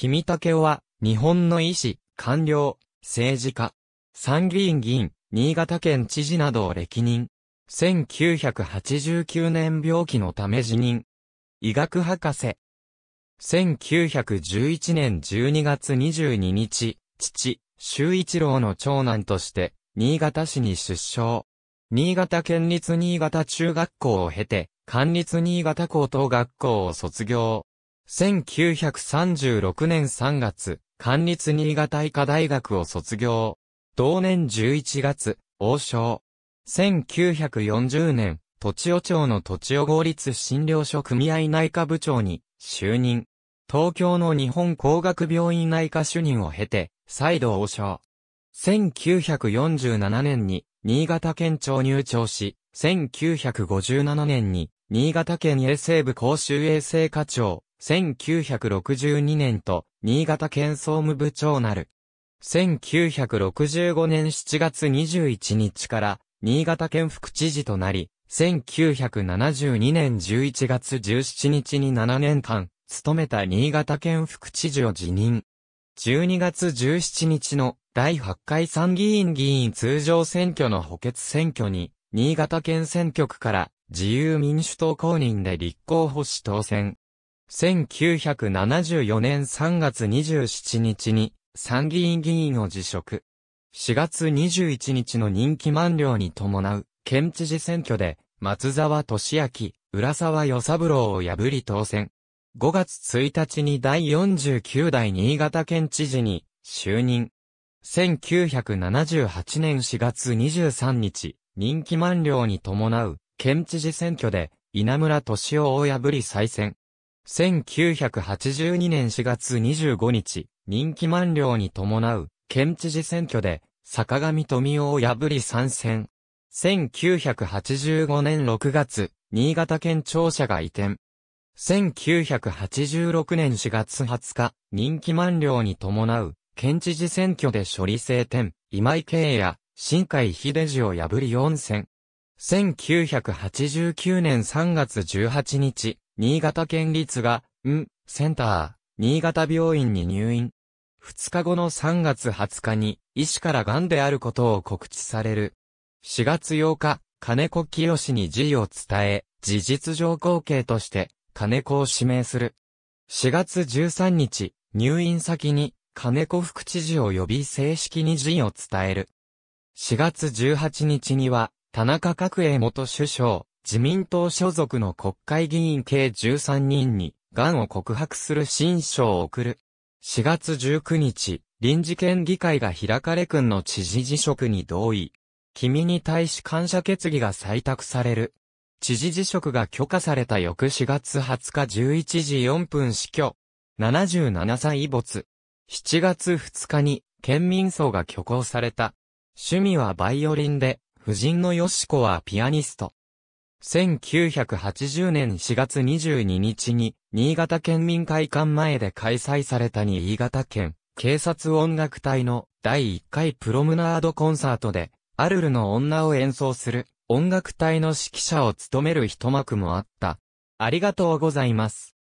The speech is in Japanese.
君竹雄は、日本の医師、官僚、政治家、参議院議員、新潟県知事などを歴任。1989年病気のため辞任。医学博士。1911年12月22日、父、周一郎の長男として、新潟市に出生。新潟県立新潟中学校を経て、官立新潟高等学校を卒業。1936年3月、管立新潟医科大学を卒業。同年11月、王将。1940年、土地尾町の土地尾合立診療所組合内科部長に就任。東京の日本工学病院内科主任を経て、再度王将。1947年に新潟県庁入庁し、1957年に新潟県衛生部公衆衛生課長、1962年と、新潟県総務部長なる。1965年7月21日から、新潟県副知事となり、1972年11月17日に7年間、勤めた新潟県副知事を辞任。12月17日の第8回参議院議員通常選挙の補欠選挙に、新潟県選挙区から自由民主党公認で立候補し当選。1974年3月27日に参議院議員を辞職。4月21日の任期満了に伴う県知事選挙で松沢俊明、浦沢与三郎を破り当選。5月1日に第49代新潟県知事に就任。1978年4月23日、任期満了に伴う県知事選挙で稲村敏夫を破り再選。1982年4月25日、任期満了に伴う県知事選挙で坂上富夫を破り参戦。1985年6月、新潟県庁舎が移転。1986年4月20日、任期満了に伴う県知事選挙で処理政典、今井慶也、新海秀治を破り4選。1989年3月18日、新潟県立が、ん、センター、新潟病院に入院。2日後の3月20日に、医師から癌であることを告知される。4月8日、金子清に辞意を伝え、事実上後継として、金子を指名する。4月13日、入院先に、金子副知事を呼び正式に辞意を伝える。4月18日には、田中角栄元首相、自民党所属の国会議員計13人に、癌を告白する新書を送る。4月19日、臨時県議会が開かれ君の知事辞職に同意。君に対し感謝決議が採択される。知事辞職が許可された翌4月20日11時4分死去。77歳没。7月2日に、県民葬が挙行された。趣味はバイオリンで、夫人のよしこはピアニスト。1980年4月22日に、新潟県民会館前で開催された新潟県警察音楽隊の第1回プロムナードコンサートで、アルルの女を演奏する音楽隊の指揮者を務める一幕もあった。ありがとうございます。